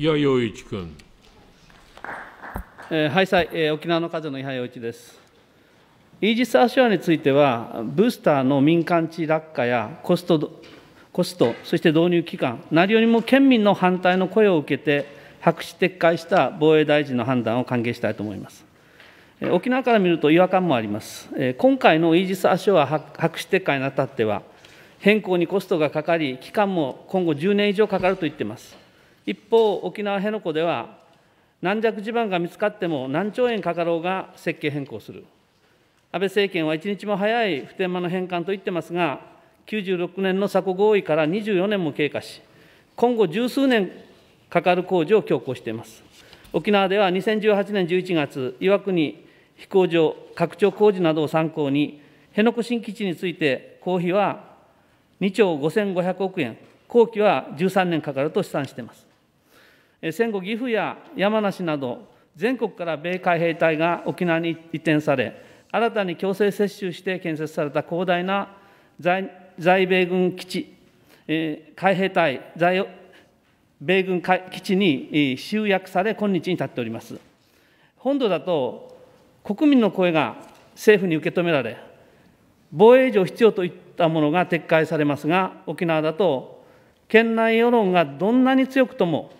伊谷一君。えはいさい、えー、沖縄の風の伊谷一です。イージス・アショアについては、ブースターの民間地落下やコスト、コストそして導入期間、何よりも県民の反対の声を受けて、白紙撤回した防衛大臣の判断を歓迎したいと思います。沖縄から見ると違和感もあります。今回のイージス・アショア白紙撤回にあたっては、変更にコストがかかり、期間も今後10年以上かかると言っています。一方、沖縄辺野古では、軟弱地盤が見つかっても何兆円かかろうが設計変更する。安倍政権は一日も早い普天間の返還と言ってますが、96年の鎖国合意から24年も経過し、今後十数年かかる工事を強行しています。沖縄では2018年11月、岩国飛行場拡張工事などを参考に、辺野古新基地について、公費は2兆5500億円、工期は13年かかると試算しています。戦後岐阜や山梨など全国から米海兵隊が沖縄に移転され新たに強制接種して建設された広大な在米軍基地、えー、海兵隊在米軍基地に集約され今日に至っております本土だと国民の声が政府に受け止められ防衛上必要といったものが撤回されますが沖縄だと県内世論がどんなに強くとも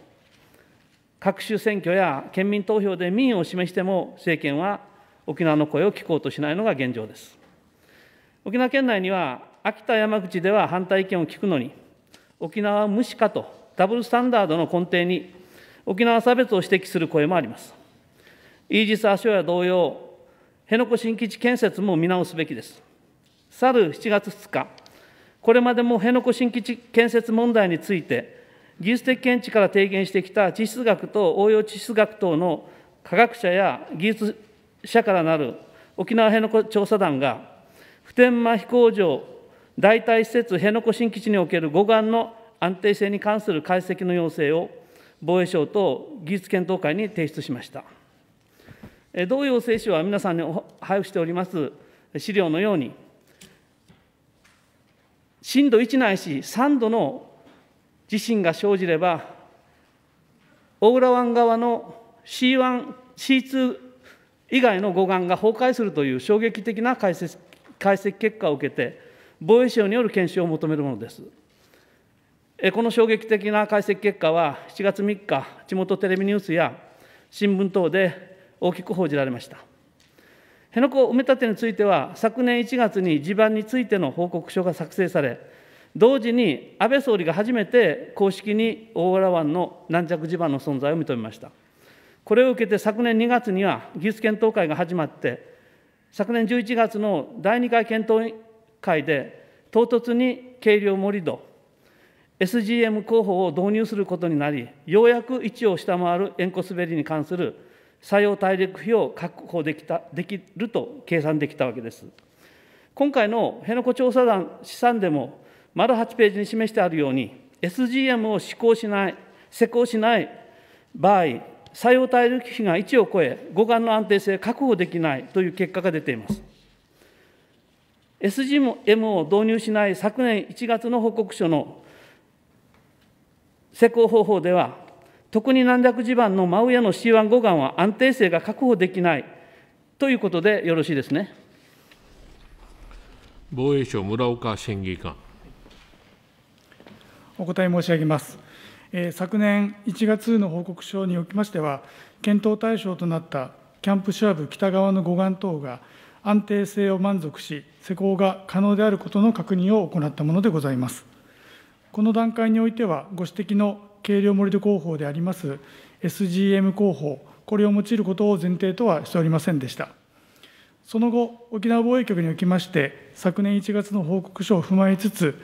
各種選挙や県民投票で民意を示しても政権は沖縄の声を聞こうとしないのが現状です。沖縄県内には秋田山口では反対意見を聞くのに沖縄は無視かとダブルスタンダードの根底に沖縄差別を指摘する声もあります。イージス・アショア同様、辺野古新基地建設も見直すべきです。去る7月2日、これまでも辺野古新基地建設問題について、技術的見地から提言してきた地質学と応用地質学等の科学者や技術者からなる沖縄辺野古調査団が普天間飛行場代替施設辺野古新基地における護岸の安定性に関する解析の要請を防衛省と技術検討会に提出しました。同要請書は皆さんに配布しております資料のように、震度1ないし3度の自身が生じれば、大浦湾側の C1、C2 以外の護岸が崩壊するという衝撃的な解析解析結果を受けて、防衛省による検証を求めるものです。この衝撃的な解析結果は、7月3日、地元テレビニュースや新聞等で大きく報じられました。辺野古埋め立てについては、昨年1月に地盤についての報告書が作成され、同時に安倍総理が初めて公式に大浦湾の軟弱地盤の存在を認めました。これを受けて昨年2月には技術検討会が始まって、昨年11月の第2回検討会で、唐突に軽量盛土、SGM 工法を導入することになり、ようやく置を下回る円弧滑りに関する採用体力費を確保できたできると計算できたわけです。今回の辺野古調査団試算でも、丸8ページに示してあるように、SGM を施行しない、施行しない場合、作用体力比が1を超え、護岸の安定性確保できないという結果が出ています。SGM を導入しない昨年1月の報告書の施行方法では、特に軟弱地盤の真上の C1 護岸は安定性が確保できないということでよろしいですね。防衛省村岡審議官お答え申し上げます。昨年1月の報告書におきましては、検討対象となったキャンプシュワブ北側の護岸等が安定性を満足し、施工が可能であることの確認を行ったものでございます。この段階においては、ご指摘の軽量盛り土工法であります SGM 工法、これを用いることを前提とはしておりませんでした。その後、沖縄防衛局におきまして、昨年1月の報告書を踏まえつつ、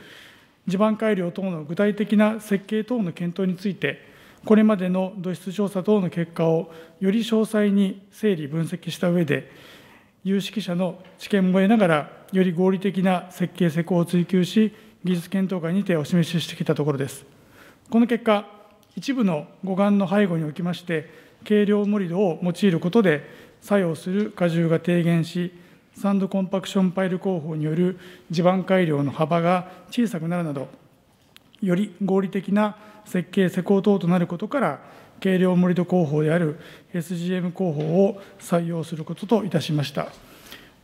地盤改良等の具体的な設計等の検討について、これまでの土質調査等の結果をより詳細に整理・分析した上で、有識者の知見も得ながら、より合理的な設計施工を追求し、技術検討会にてお示ししてきたところです。この結果、一部の護岸の背後におきまして、軽量盛土を用いることで、作用する荷重が低減し、サンドコンパクションパイル工法による地盤改良の幅が小さくなるなど、より合理的な設計、施工等となることから、軽量盛土工法である SGM 工法を採用することといたしました。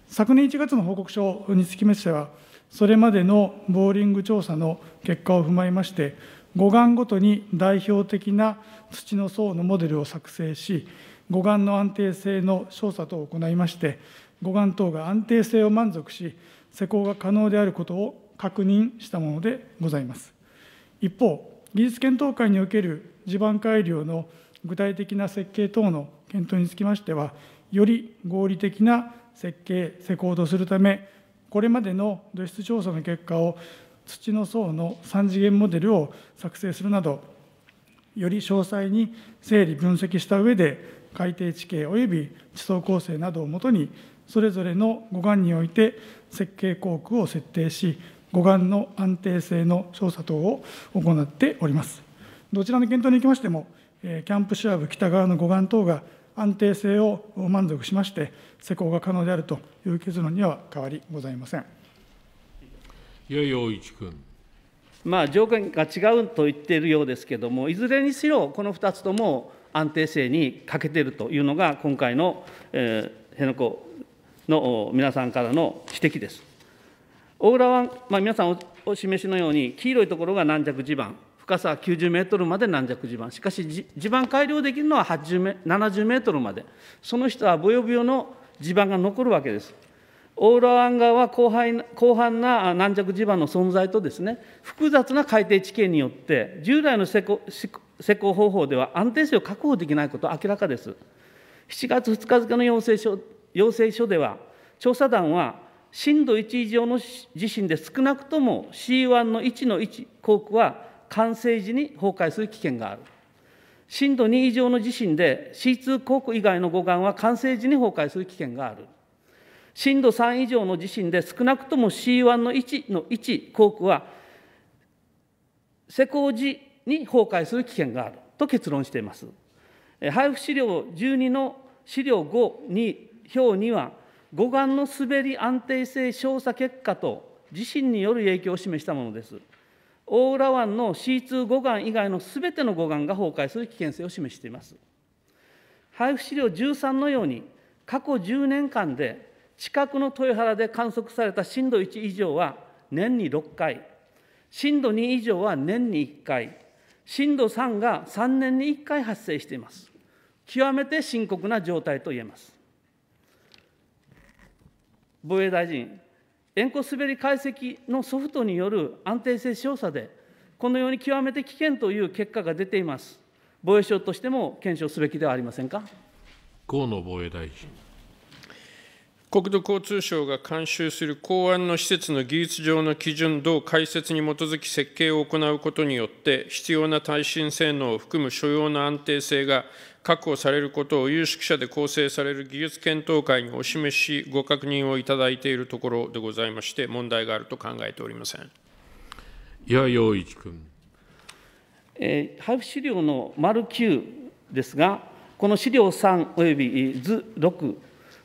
昨年1月の報告書につきましては、それまでのボーリング調査の結果を踏まえまして、護岸ごとに代表的な土の層のモデルを作成し、護岸の安定性の調査等を行いまして、護岸等が安定性を満足し、施工が可能であることを確認したものでございます。一方、技術検討会における地盤改良の具体的な設計等の検討につきましては、より合理的な設計、施工とするため、これまでの土質調査の結果を土の層の3次元モデルを作成するなど、より詳細に整理・分析した上で、海底地形及び地層構成などをもとにそれぞれの護岸において設計工区を設定し、護岸の安定性の調査等を行っております。どちらの検討におきましても、キャンプシュアブ北側の護岸等が安定性を満足しまして、施工が可能であるという結論には変わりございません。岩井陽一君。まあ、条件が違うと言っているようですけれども、いずれにしろ、この2つとも安定性に欠けているというのが、今回の、えー、辺野古の皆さんからの指摘です。大浦湾、まあ、皆さんお示しのように、黄色いところが軟弱地盤、深さ90メートルまで軟弱地盤、しかし地盤改良できるのは80メ70メートルまで、その人はぼよぼよの地盤が残るわけです。大浦湾側は広範広範な軟弱地盤の存在とですね、複雑な海底地形によって、従来の施工施工方法では安定性を確保できないことは明らかです。7月2日付の要請書要請書では、調査団は震度1以上の地震で少なくとも C1 の1の1航空は完成時に崩壊する危険がある。震度2以上の地震で C2 航空以外の護岸は完成時に崩壊する危険がある。震度3以上の地震で少なくとも C1 の1の1航空は施工時に崩壊する危険があると結論しています。配布資料12の資料5に表には、護岸の滑り安定性調査結果と地震による影響を示したものです。大浦湾の C2 護岸以外のすべての護岸が崩壊する危険性を示しています。配布資料13のように、過去10年間で近くの豊原で観測された震度1以上は年に6回、震度2以上は年に1回、震度3が3年に1回発生しています。極めて深刻な状態と言えます。防衛大臣、円弧滑り解析のソフトによる安定性調査で、このように極めて危険という結果が出ています。防衛省としても検証すべきではありませんか。河野防衛大臣。国土交通省が監修する港湾の施設の技術上の基準等解説に基づき設計を行うことによって、必要な耐震性能を含む所要の安定性が確保されることを有識者で構成される技術検討会にお示し、ご確認をいただいているところでございまして、問題があると考えておりません。矢洋一君。えー、配布資料の丸9ですが、この資料3および図6、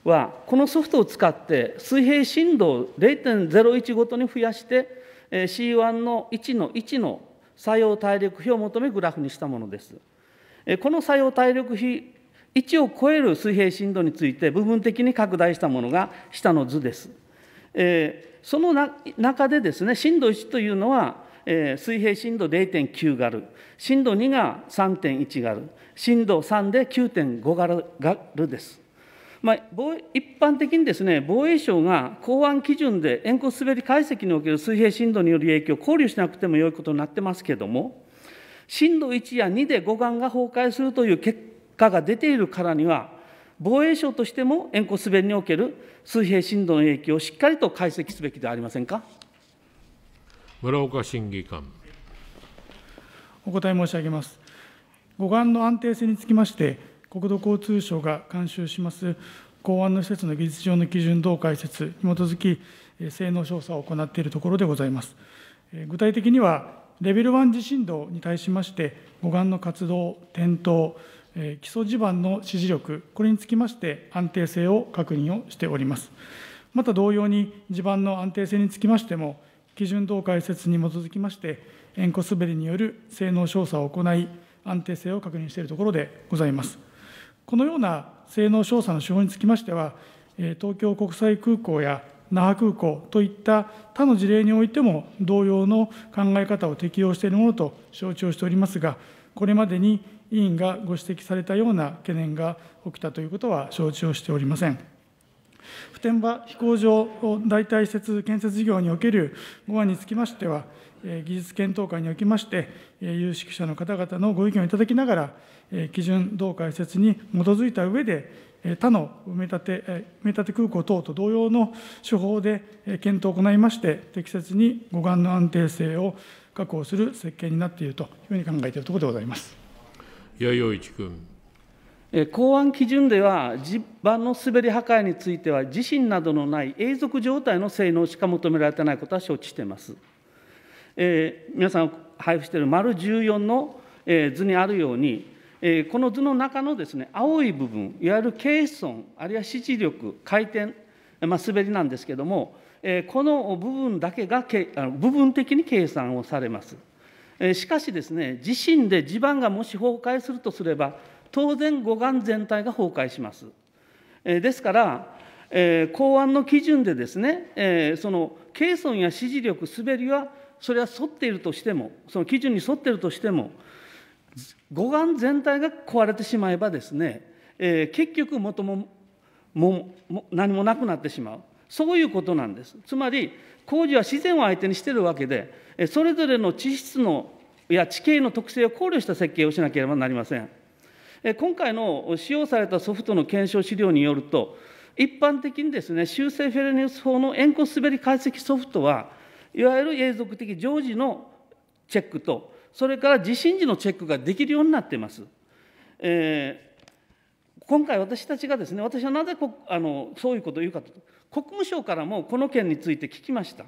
はこのソフトを使って水平振動を0.01ごとに増やして C1 の1の1の作用体力比を求めグラフにしたものです。この作用体力比1を超える水平振動について部分的に拡大したものが下の図です。その中でですね震度1というのは水平震度0.9ガル、震度2が3.1ガル、震度3で9.5がガルです。まあ、一般的にですね防衛省が港湾基準で円弧滑り解析における水平震度による影響を考慮しなくてもよいことになってますけれども、震度1や2で護岸が崩壊するという結果が出ているからには、防衛省としても円弧滑りにおける水平震度の影響をしっかりと解析すべきではありませんか村岡審議官。お答え申し上げます。護岸の安定性につきまして国土交通省が監修します港湾の施設の技術上の基準等解説に基づき、性能調査を行っているところでございます。具体的には、レベル1地震動に対しまして、護岸の活動、転倒、基礎地盤の支持力、これにつきまして安定性を確認をしております。また同様に、地盤の安定性につきましても、基準等解説に基づきまして、円弧滑りによる性能調査を行い、安定性を確認しているところでございます。このような性能調査の手法につきましては、東京国際空港や那覇空港といった他の事例においても、同様の考え方を適用しているものと承知をしておりますが、これまでに委員がご指摘されたような懸念が起きたということは承知をしておりません。普天間飛行場代替施設建設事業における5案につきましては、技術検討会におきまして、有識者の方々のご意見をいただきながら、基準同解説に基づいた上で、他の埋め立て埋め立て空港等と同様の手法で検討を行いまして、適切に護岸の安定性を確保する設計になっているというふうに考えているところでございます。弥生君。公安基準では、地盤の滑り破壊については、地震などのない永続状態の性能しか求められていないことは承知しています。えー、皆さん配布している丸14の、図にあるように、えー、この図の中のですね青い部分、いわゆる軽損、あるいは支持力、回転、まあ、滑りなんですけれども、えー、この部分だけがけあの部分的に計算をされます。えー、しかしですね、地震で地盤がもし崩壊するとすれば、当然護岸全体が崩壊します。えですから、えー、公安の基準でですね、えー、その軽損や支持力、滑りは、それは沿っているとしても、その基準に沿っているとしても、護岸全体が壊れてしまえばですね、えー、結局元ももも何もなくなってしまう。そういうことなんです。つまり、工事は自然を相手にしているわけで、それぞれの地質のや地形の特性を考慮した設計をしなければなりません。今回の使用されたソフトの検証資料によると、一般的にですね、修正フェルニウス法の円弧滑り解析ソフトは、いわゆる永続的常時のチェックと、それから地震時のチェックができるようになっています。えー、今回私たちがですね、私はなぜこあのそういうことを言うかと、国務省からもこの件について聞きました。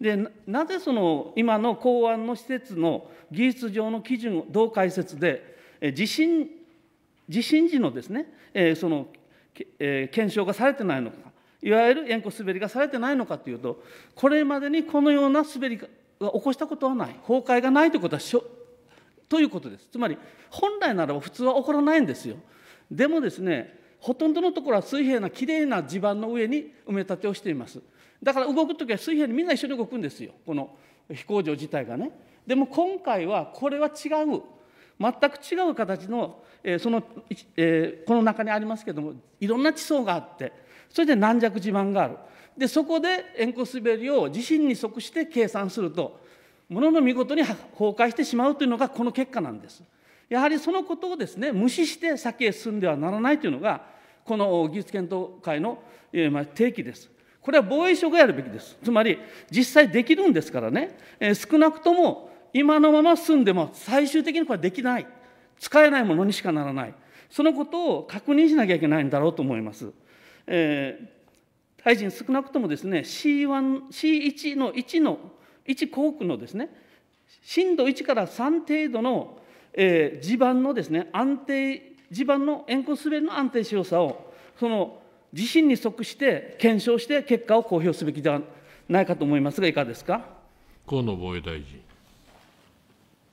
でなぜその今の港湾の施設の技術上の基準をう解説で地震地震時のですね、えー、その、えー、検証がされてないのか、いわゆる円弧滑りがされてないのかというと、これまでにこのような滑りが起こしたことはない、崩壊がないということはしょ、ということです。つまり、本来ならば普通は起こらないんですよ。でもですね、ほとんどのところは水平なきれいな地盤の上に埋め立てをしています。だから動くときは水平にみんな一緒に動くんですよ、この飛行場自体がね。でも今回はこれは違う。全く違う形の、えー、その、えー、この中にありますけどもいろんな地層があってそれで軟弱地盤があるでそこで円弧滑りを地震に即して計算するとものの見事に崩壊してしまうというのがこの結果なんです。やはりそのことをですね無視して先へ進んではならないというのがこの技術検討会の、えー、まあ定期です。これは防衛省がやるべきです。つまり実際できるんですからね、えー、少なくとも今のまま進んでも最終的にこれはできない使えないものにしかならないそのことを確認しなきゃいけないんだろうと思います。えー、大臣少なくともですね C1, C1 の1の1航空のですね震度1から3程度の、えー、地盤のですね安定地盤の円弧滑りの安定しよさをその地震に即して検証して結果を公表すべきではないかと思いますがいかがですか河野防衛大臣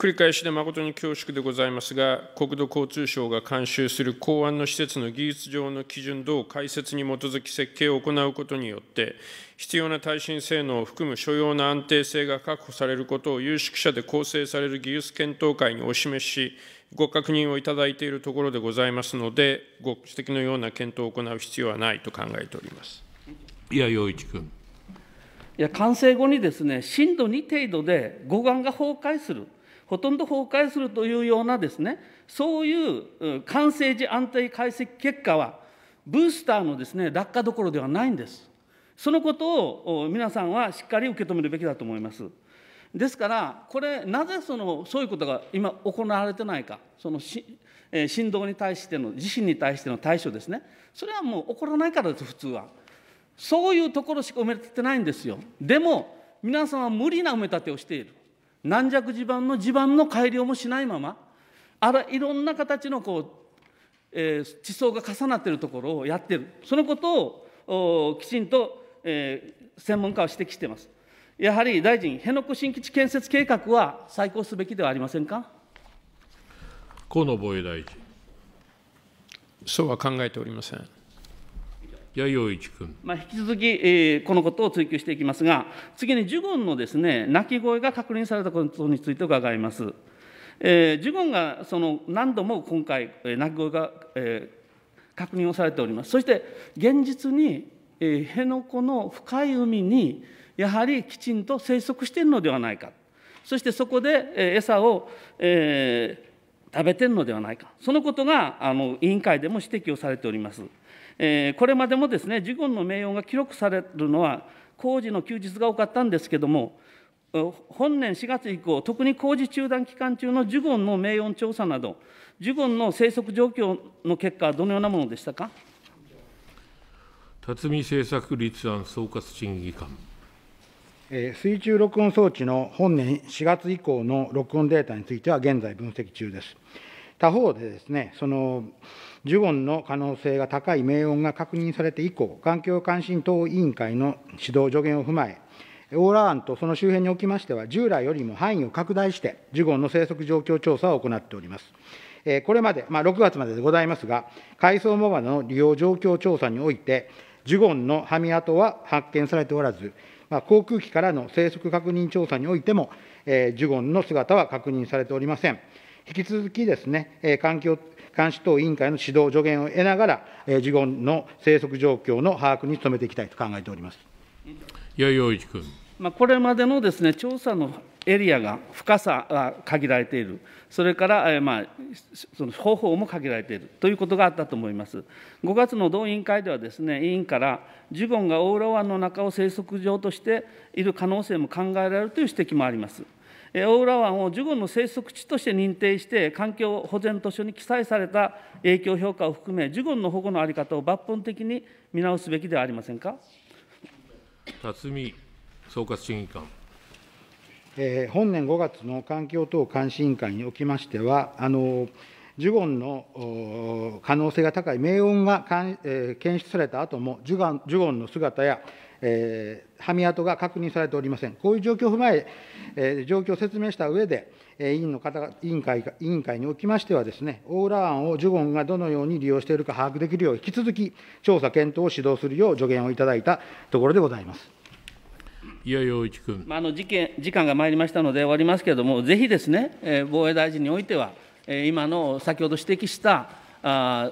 繰り返しで誠に恐縮でございますが、国土交通省が監修する港湾の施設の技術上の基準等解説に基づき設計を行うことによって、必要な耐震性能を含む所要な安定性が確保されることを有識者で構成される技術検討会にお示しご確認をいただいているところでございますので、ご指摘のような検討を行う必要はないと考えております。いや、陽一君。いや完成後にですね、震度2程度で護岸が崩壊する。ほとんど崩壊するというようなですね、そういう完成時安定解析結果は、ブースターのですね、落下どころではないんです。そのことを皆さんはしっかり受け止めるべきだと思います。ですから、これ、なぜそのそういうことが今行われてないか、そのし、えー、振動に対しての、地震に対しての対処ですね、それはもう起こらないからです、普通は。そういうところしか埋め立ててないんですよ。でも、皆さんは無理な埋め立てをしている。軟弱地盤の地盤の改良もしないままあらいろんな形のこう、えー、地層が重なっているところをやっているそのことをきちんと、えー、専門家は指摘していますやはり大臣辺野古新基地建設計画は再考すべきではありませんか河野防衛大臣そうは考えておりません弥生一君、まあ、引き続き、えー、このことを追及していきますが次にジュゴンのです、ね、鳴き声が確認されたことについて伺います、えー、ジュゴンがその何度も今回、え鳴き声が、えー、確認をされておりますそして現実に、えー、辺野古の深い海にやはりきちんと生息しているのではないかそしてそこで、え餌を、えー、食べてるのではないかそのことがあの委員会でも指摘をされておりますえー、これまでもですね、ジュゴンの名誉が記録されるのは、工事の休日が多かったんですけども、本年4月以降、特に工事中断期間中のジュゴンの名誉調査など、ジュゴンの生息状況の結果はどのようなものでしたか。辰巳政策立案総括審議官。水中録音装置の本年4月以降の録音データについては現在分析中です。他方でですね、そのジュゴンの可能性が高い名音が確認されて以降、環境関心等委員会の指導助言を踏まえ、オーラ湾とその周辺におきましては、従来よりも範囲を拡大して、ジュゴンの生息状況調査を行っております。これまで、まあ、6月まででございますが、海藻藻場の利用状況調査において、ジュゴンのはみ跡は発見されておらず、まあ、航空機からの生息確認調査においても、えー、ジュゴンの姿は確認されておりません。引き続きですね、環境監視等委員会の指導、助言を得ながら、事後の生息状況の把握に努めていきたいと考えております。い生一君。まあ、これまでのですね、調査のエリアが深さが限られている、それから、えまあ、その方法も限られているということがあったと思います。5月の同委員会ではですね、委員から、ジュゴンがロワ湾の中を生息場としている可能性も考えられるという指摘もあります。大浦湾をジュゴンの生息地として認定して環境保全図書に記載された影響評価を含めジュゴンの保護の在り方を抜本的に見直すべきではありませんか辰巳総括審議官、え本年5月の環境等監視委員会におきましてはあのジュゴンの可能性が高い明音が検出された後もジュゴンの姿やえー、はみ跡が確認されておりません。こういう状況を踏まえ、えー、状況を説明した上で、えー、委員の方委員会、委員会におきましてはですね、オーラ案をジュゴンがどのように利用しているか把握できるよう、引き続き調査検討を指導するよう助言をいただいたところでございます。いや陽一君、まあ、あの事件時間が参りましたので終わりますけれども、ぜひですね、えー、防衛大臣においては、えー、今の先ほど指摘したあ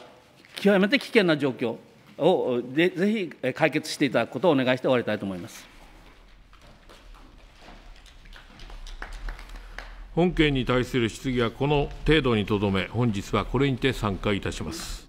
極めて危険な状況、をぜひ解決していただくことをお願いして終わりたいと思います。本件に対する質疑はこの程度にとどめ、本日はこれにて散会いたします。